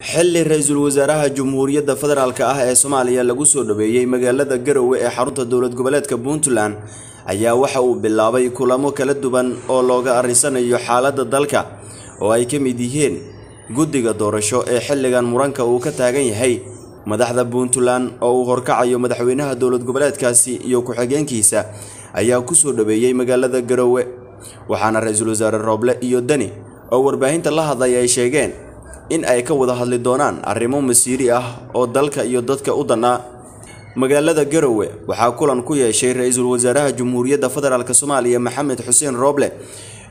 xilli ra-iisul wasaaraha jamhuuriyadda federaalk ah ee soomaaliya lagu soo dhaweeyey magaalada garowe ee xarunta dowlad goboleedka puntland ayaa waxa uu bilaabay kulamo kala duwan oo looga arrisanayo xaaladda dalka oo ay ka mid yihiin guddiga doorasho ee xilligan muranka uu ka taagan yahay madaxda puntland oo uu horkacayo madaxweynaha dowlad goboleedkaasi iyo ku-xigeenkiisa ayaa kusoo dhaweeyey magaalada garowe waxaana ra-iisul wasaare rooble iyo deni oo warbaahinta la hadlay ay sheegeen in ay ka wada hadli doonaan arrimo masiiri ah oo dalka iyo dadka u dannaa magaalada garowe waxaa kulan ku yeeshay ra-iisul wasaaraha jamhuuriyadda federaalk soomaaliya maxamed xuseen rooble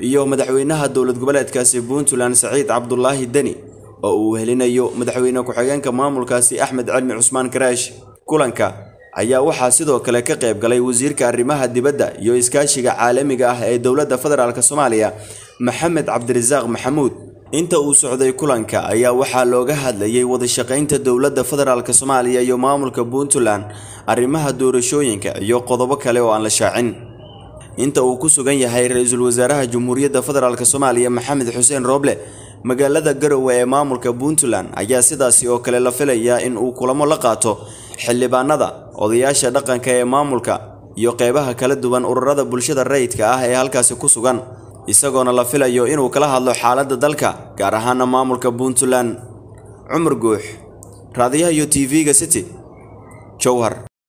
iyo madaxweynaha dowlad goboleedkaasi puntland saciid cabdulaahi deni oo uu helinayo madaxweyne ku-xigeenka maamulkaasi axmed cilmi cusmaan karaash kulanka ayaa waxaa sidoo kale ka qayb galay wasiirka arrimaha dibadda iyo iskaashiga caalamiga ah ee dowladda federaalk soomaaliya maxamed cabdirasaaq maxamuud inta uu socday kulanka ayaa waxaa looga hadlayay wadashaqaynta dowladda federaalk soomaaliya iyo maamulka puntland arrimaha doorashooyinka iyo qodobo kale oo aan la shaacin inta uu ku sugan yahay ra-iisul wasaaraha jamhuuriyadda federaalk soomaaliya maxamed xuseen rooble magaalada garowe ee maamulka puntland ayaa sidaasi oo kale la filayaa in uu kulamo la qaato xildhibaanada odayaasha dhaqanka ee maamulka iyo qeybaha kala duwan ururada bulshada rayidka ah ee halkaasi ku sugan isagoona la filayo inuu kala hadlo xaaladda dalka gaar ahaana maamulka puntland cumar guux raadiyaha iyo t v-ga city jowhar